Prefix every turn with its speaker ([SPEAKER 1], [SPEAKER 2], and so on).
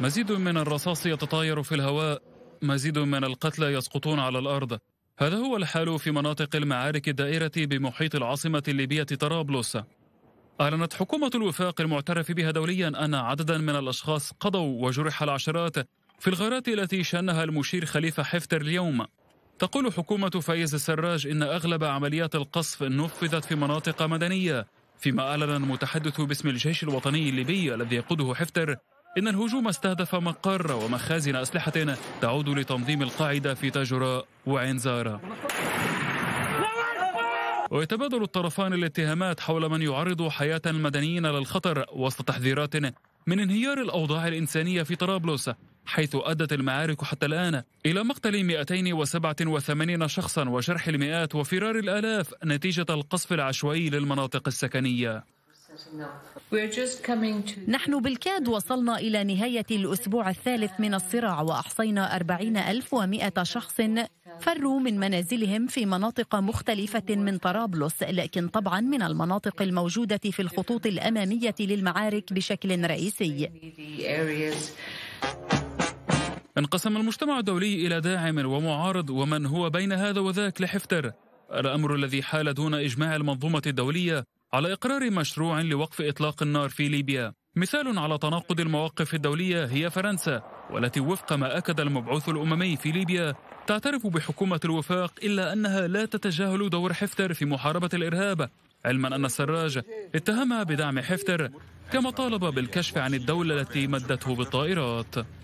[SPEAKER 1] مزيد من الرصاص يتطاير في الهواء مزيد من القتلى يسقطون على الأرض هذا هو الحال في مناطق المعارك الدائرة بمحيط العاصمة الليبية طرابلس أعلنت حكومة الوفاق المعترف بها دوليا أن عددا من الأشخاص قضوا وجرح العشرات في الغارات التي شنها المشير خليفة حفتر اليوم تقول حكومة فايز السراج إن أغلب عمليات القصف نفذت في مناطق مدنية فيما أعلن المتحدث باسم الجيش الوطني الليبي الذي يقوده حفتر إن الهجوم استهدف مقر ومخازن أسلحة تعود لتنظيم القاعدة في تاجرا وعين ويتبادل الطرفان الاتهامات حول من يعرض حياة المدنيين للخطر وسط تحذيرات من انهيار الأوضاع الإنسانية في طرابلس حيث أدت المعارك حتى الآن إلى مقتل 287 شخصا وجرح المئات وفرار الآلاف نتيجة القصف العشوائي للمناطق السكنية
[SPEAKER 2] نحن بالكاد وصلنا إلى نهاية الأسبوع الثالث من الصراع وأحصينا أربعين ألف ومائة شخص فروا من منازلهم في مناطق مختلفة من طرابلس لكن طبعا من المناطق الموجودة في الخطوط الأمامية للمعارك بشكل رئيسي
[SPEAKER 1] انقسم المجتمع الدولي إلى داعم ومعارض ومن هو بين هذا وذاك لحفتر الأمر الذي حال دون إجماع المنظومة الدولية على إقرار مشروع لوقف إطلاق النار في ليبيا مثال على تناقض المواقف الدولية هي فرنسا والتي وفق ما أكد المبعوث الأممي في ليبيا تعترف بحكومة الوفاق إلا أنها لا تتجاهل دور حفتر في محاربة الإرهاب علما أن السراج اتهمها بدعم حفتر كما طالب بالكشف عن الدولة التي مدته بالطائرات